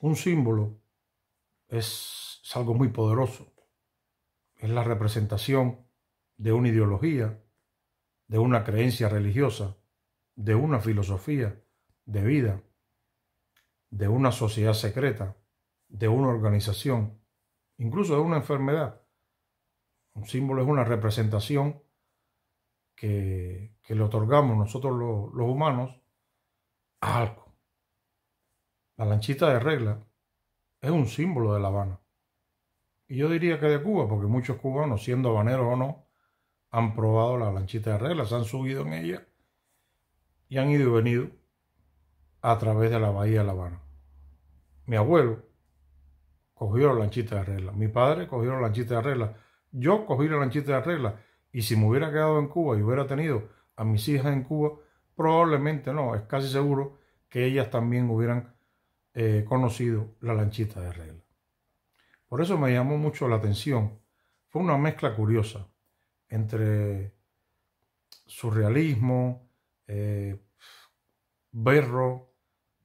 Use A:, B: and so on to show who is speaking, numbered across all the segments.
A: un símbolo es, algo muy poderoso. Es la representación de una ideología, de una creencia religiosa, de una filosofía de vida, de una sociedad secreta, de una organización, incluso de una enfermedad. Un símbolo es una representación que, le otorgamos nosotros los humanos a algo. La lanchita de regla es un símbolo de La Habana. Y yo diría que de Cuba, porque muchos cubanos, siendo habaneros o no, han probado la lanchita de regla, se han subido en ella y han ido y venido a través de la bahía de La Habana. Mi abuelo cogió la lanchita de regla, mi padre cogió la lanchita de regla, yo cogí la lanchita de regla y si me hubiera quedado en Cuba y hubiera tenido a mis hijas en Cuba, probablemente no, es casi seguro que ellas también hubieran conocido la lanchita de regla. Por eso me llamó mucho la atención. Fue una mezcla curiosa entre surrealismo, eh, berro,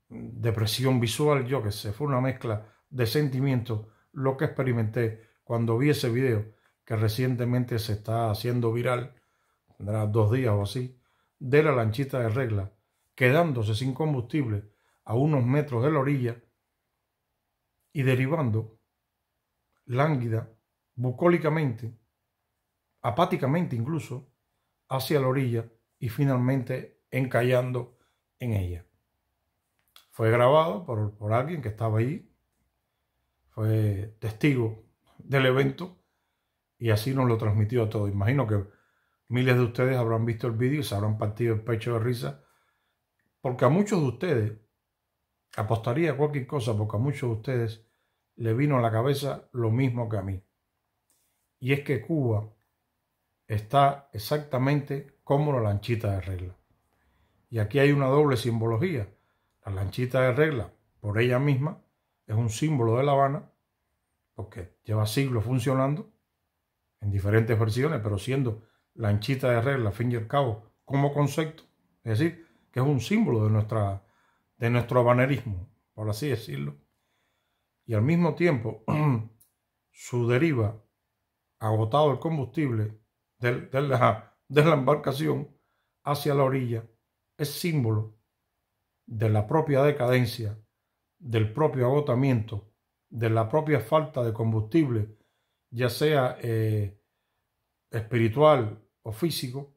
A: depresión visual, yo que sé. Fue una mezcla de sentimientos lo que experimenté cuando vi ese video que recientemente se está haciendo viral, tendrá dos días o así, de la lanchita de regla, quedándose sin combustible a unos metros de la orilla y derivando, lánguida, bucólicamente, apáticamente incluso, hacia la orilla y finalmente encallando en ella. Fue grabado por, alguien que estaba ahí, fue testigo del evento y así nos lo transmitió a todos. Imagino que miles de ustedes habrán visto el vídeo y se habrán partido el pecho de risa, porque a muchos de ustedes Apostaría cualquier cosa porque a muchos de ustedes le vino a la cabeza lo mismo que a mí. Y es que Cuba está exactamente como la lanchita de regla. Y aquí hay una doble simbología. La lanchita de regla, por ella misma, es un símbolo de La Habana, porque lleva siglos funcionando en diferentes versiones, pero siendo lanchita de regla, fin y al cabo, como concepto. Es decir, que es un símbolo de nuestra de nuestro banerismo, por así decirlo, y al mismo tiempo su deriva, agotado el combustible de la embarcación hacia la orilla, es símbolo de la propia decadencia, del propio agotamiento, de la propia falta de combustible, ya sea eh, espiritual o físico,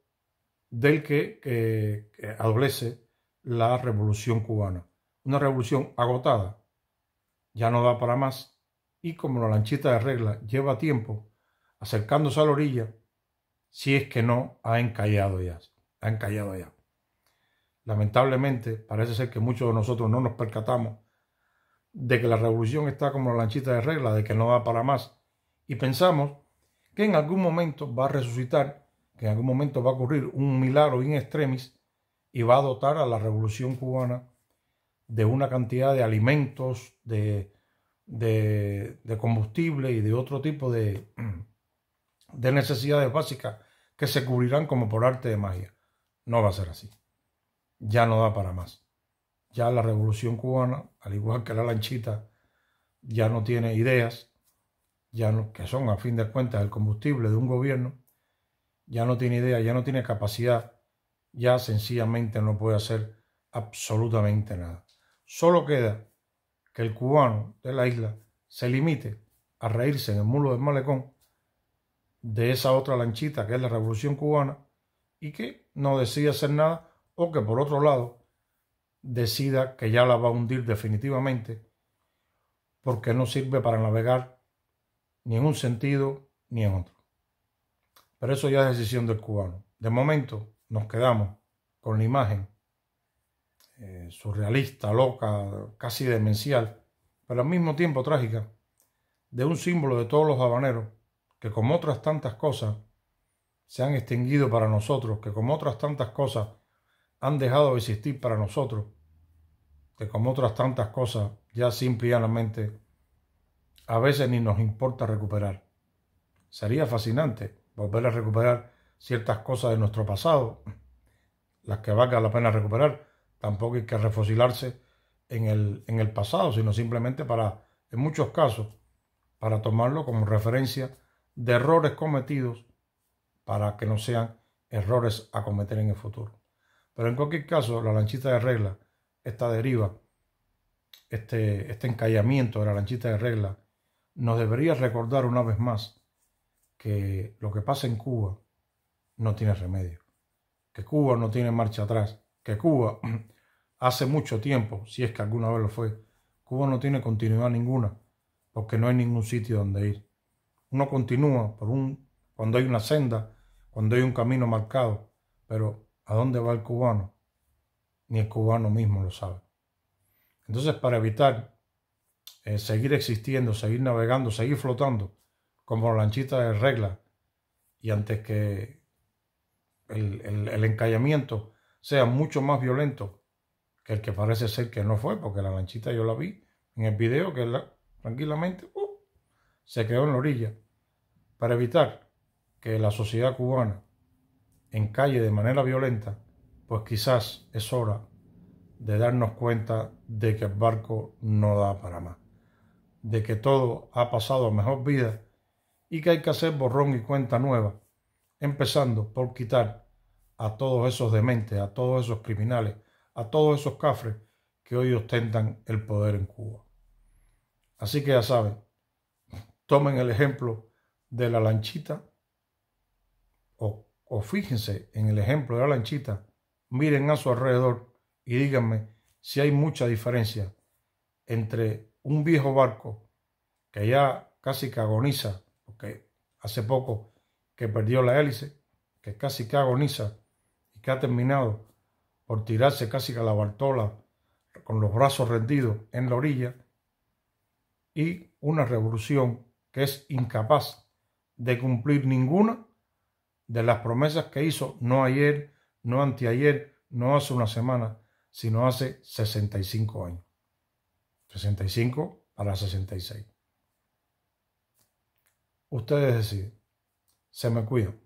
A: del que, eh, que adolece la revolución cubana. Una revolución agotada, ya no da para más, y como la lanchita de regla lleva tiempo acercándose a la orilla, si es que no ha encallado ya, ha encallado ya. Lamentablemente, parece ser que muchos de nosotros no nos percatamos de que la revolución está como la lanchita de regla, de que no da para más, y pensamos que en algún momento va a resucitar, que en algún momento va a ocurrir un milagro in extremis y va a dotar a la revolución cubana de una cantidad de alimentos, de, de, combustible y de otro tipo de, de necesidades básicas que se cubrirán como por arte de magia. No va a ser así. Ya no da para más. Ya la revolución cubana, al igual que la lanchita, ya no tiene ideas, ya no, que son a fin de cuentas el combustible de un gobierno, ya no tiene idea, ya no tiene capacidad ya sencillamente no puede hacer absolutamente nada. Solo queda que el cubano de la isla se limite a reírse en el mulo del malecón de esa otra lanchita que es la Revolución Cubana y que no decida hacer nada o que por otro lado decida que ya la va a hundir definitivamente porque no sirve para navegar ni en un sentido ni en otro. Pero eso ya es decisión del cubano. De momento, nos quedamos con la imagen eh, surrealista, loca, casi demencial, pero al mismo tiempo trágica, de un símbolo de todos los habaneros, que como otras tantas cosas se han extinguido para nosotros, que como otras tantas cosas han dejado de existir para nosotros, que como otras tantas cosas ya simple y a veces ni nos importa recuperar. Sería fascinante volver a recuperar ciertas cosas de nuestro pasado, las que valga la pena recuperar. Tampoco hay que refocilarse en el, pasado, sino simplemente para, en muchos casos, para tomarlo como referencia de errores cometidos para que no sean errores a cometer en el futuro. Pero en cualquier caso, la lanchita de regla, esta deriva, este, este encallamiento de la lanchita de regla, nos debería recordar una vez más que lo que pasa en Cuba no tiene remedio, que Cuba no tiene marcha atrás, que Cuba hace mucho tiempo, si es que alguna vez lo fue, Cuba no tiene continuidad ninguna, porque no hay ningún sitio donde ir. Uno continúa por un, cuando hay una senda, cuando hay un camino marcado, pero ¿a dónde va el cubano? Ni el cubano mismo lo sabe. Entonces, para evitar eh, seguir existiendo, seguir navegando, seguir flotando, como la lanchita de regla, y antes que el, encallamiento sea mucho más violento que el que parece ser que no fue, porque la lanchita yo la vi en el video que tranquilamente uh, se quedó en la orilla para evitar que la sociedad cubana encalle de manera violenta, pues quizás es hora de darnos cuenta de que el barco no da para más, de que todo ha pasado a mejor vida y que hay que hacer borrón y cuenta nueva empezando por quitar a todos esos dementes, a todos esos criminales, a todos esos cafres que hoy ostentan el poder en Cuba. Así que ya saben, tomen el ejemplo de la lanchita o, fíjense en el ejemplo de la lanchita, miren a su alrededor y díganme si hay mucha diferencia entre un viejo barco que ya casi que agoniza, porque hace poco que perdió la hélice, que casi que agoniza y que ha terminado por tirarse casi que a la Bartola con los brazos rendidos en la orilla, y una revolución que es incapaz de cumplir ninguna de las promesas que hizo no ayer, no anteayer, no hace una semana, sino hace 65 años. 65 para 66. Ustedes deciden. Sam McQueen.